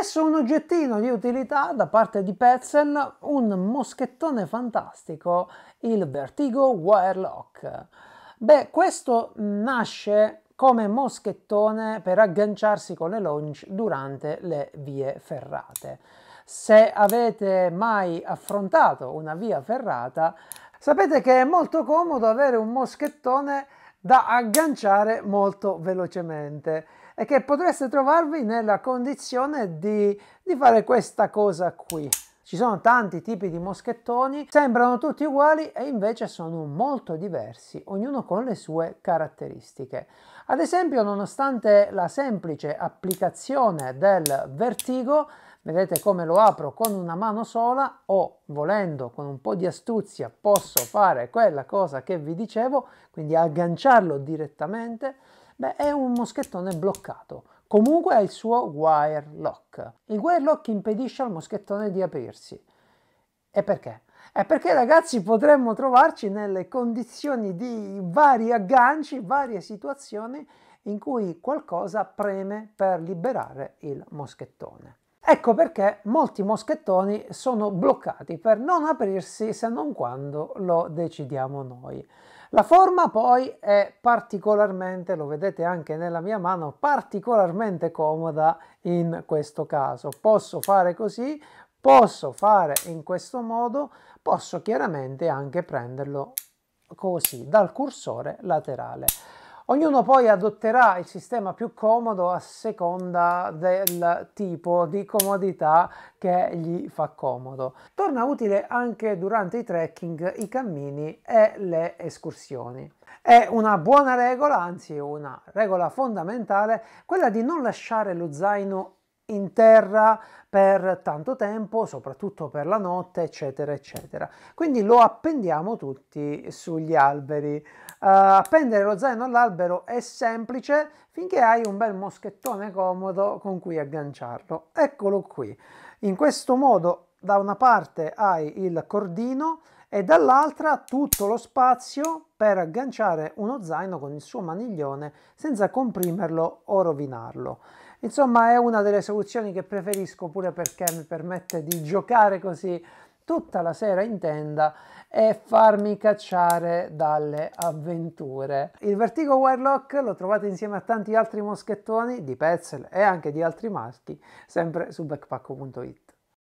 adesso un oggettino di utilità da parte di Petzen, un moschettone fantastico, il Vertigo Wirelock. Beh, questo nasce come moschettone per agganciarsi con le launch durante le vie ferrate. Se avete mai affrontato una via ferrata, sapete che è molto comodo avere un moschettone da agganciare molto velocemente e che potreste trovarvi nella condizione di, di fare questa cosa qui. Ci sono tanti tipi di moschettoni, sembrano tutti uguali e invece sono molto diversi, ognuno con le sue caratteristiche. Ad esempio, nonostante la semplice applicazione del vertigo, Vedete come lo apro con una mano sola o volendo con un po' di astuzia posso fare quella cosa che vi dicevo, quindi agganciarlo direttamente. Beh, è un moschettone bloccato. Comunque ha il suo wire lock. Il wire lock impedisce al moschettone di aprirsi. E perché? È perché ragazzi potremmo trovarci nelle condizioni di vari agganci, varie situazioni in cui qualcosa preme per liberare il moschettone. Ecco perché molti moschettoni sono bloccati per non aprirsi se non quando lo decidiamo noi. La forma poi è particolarmente, lo vedete anche nella mia mano, particolarmente comoda in questo caso. Posso fare così, posso fare in questo modo, posso chiaramente anche prenderlo così dal cursore laterale. Ognuno poi adotterà il sistema più comodo a seconda del tipo di comodità che gli fa comodo. Torna utile anche durante i trekking, i cammini e le escursioni. È una buona regola, anzi una regola fondamentale, quella di non lasciare lo zaino in terra per tanto tempo, soprattutto per la notte, eccetera, eccetera. Quindi lo appendiamo tutti sugli alberi. Uh, appendere lo zaino all'albero è semplice finché hai un bel moschettone comodo con cui agganciarlo. Eccolo qui. In questo modo da una parte hai il cordino e dall'altra tutto lo spazio per agganciare uno zaino con il suo maniglione senza comprimerlo o rovinarlo. Insomma è una delle soluzioni che preferisco pure perché mi permette di giocare così tutta la sera in tenda e farmi cacciare dalle avventure. Il Vertigo Warlock lo trovate insieme a tanti altri moschettoni di Petzl e anche di altri maschi sempre su backpack.it.